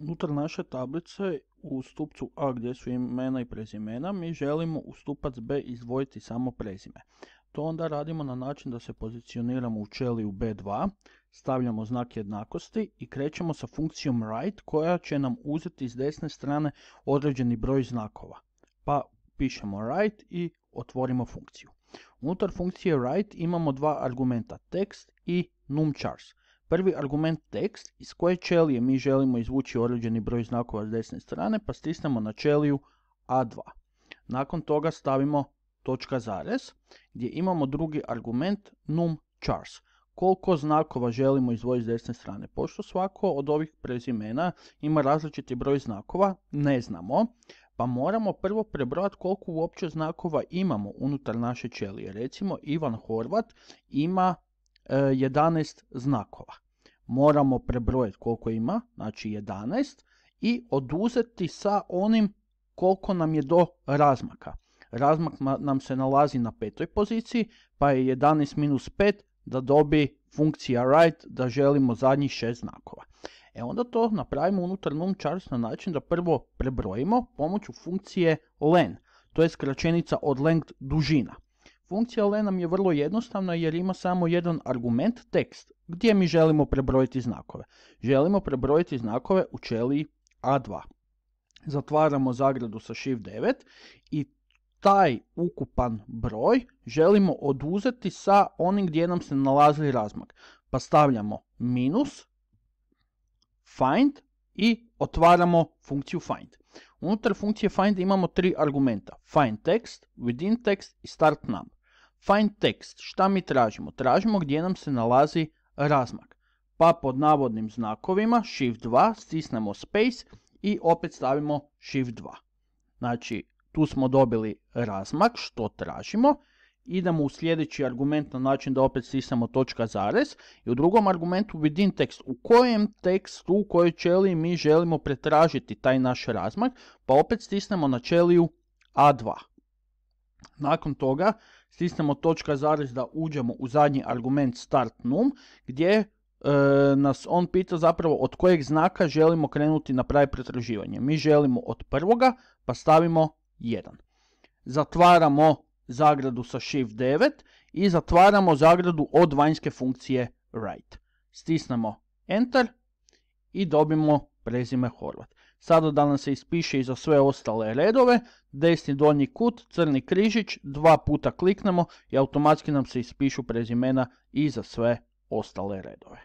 Unutar naše tablice u stupcu A gdje su imena i prezimena mi želimo u stupac B izdvojiti samo prezime. To onda radimo na način da se pozicioniramo u čeliju B2, stavljamo znak jednakosti i krećemo sa funkcijom write koja će nam uzeti s desne strane određeni broj znakova. Pa pišemo write i otvorimo funkciju. Unutar funkcije write imamo dva argumenta, tekst i numchars. Prvi argument tekst iz koje ćelije mi želimo izvući određeni broj znakova s desne strane pa stisnemo na ćeliju A2. Nakon toga stavimo točka zarez gdje imamo drugi argument num chars. Koliko znakova želimo izvojiti s desne strane? Pošto svako od ovih prezimena ima različiti broj znakova, ne znamo, pa moramo prvo prebrojati koliko uopće znakova imamo unutar naše ćelije. Recimo Ivan Horvat ima 11 znakova. Moramo prebrojiti koliko ima, znači 11, i oduzeti sa onim koliko nam je do razmaka. Razmak nam se nalazi na petoj poziciji, pa je 11 minus 5 da dobi funkcija write da želimo zadnjih 6 znakova. E onda to napravimo unutar numchars na način da prvo prebrojimo pomoću funkcije len, to je skraćenica od length dužina. Funkcija len nam je vrlo jednostavna jer ima samo jedan argument, tekst, gdje mi želimo prebrojiti znakove. Želimo prebrojiti znakove u ćeliji A2. Zatvaramo zagradu sa Shift 9 i taj ukupan broj želimo oduzeti sa onim gdje nam se nalazi razmak. Pa stavljamo minus, find i otvaramo funkciju find. Unutar funkcije find imamo tri argumenta. Find text, within text i start nam. Find text, šta mi tražimo? Tražimo gdje nam se nalazi razmak. Pa pod navodnim znakovima Shift 2 stisnemo space i opet stavimo Shift 2. Znači, tu smo dobili razmak, što tražimo. Idemo u sljedeći argument na način da opet stisnemo točka zarez. I u drugom argumentu within text, u kojem tekstu, u kojoj čeliji mi želimo pretražiti taj naš razmak, pa opet stisnemo na čeliju A2. Nakon toga stisnemo točka zarez da uđemo u zadnji argument start num gdje e, nas on pita zapravo od kojeg znaka želimo krenuti na pravi pretraživanje. Mi želimo od prvoga pa stavimo 1. Zatvaramo zagradu sa shift 9 i zatvaramo zagradu od vanjske funkcije right. Stisnemo enter i dobimo prezime Horvat. Sada da nam se ispiše i za sve ostale redove, desni donji kut, crni križić, dva puta kliknemo i automatski nam se ispišu prezimena i za sve ostale redove.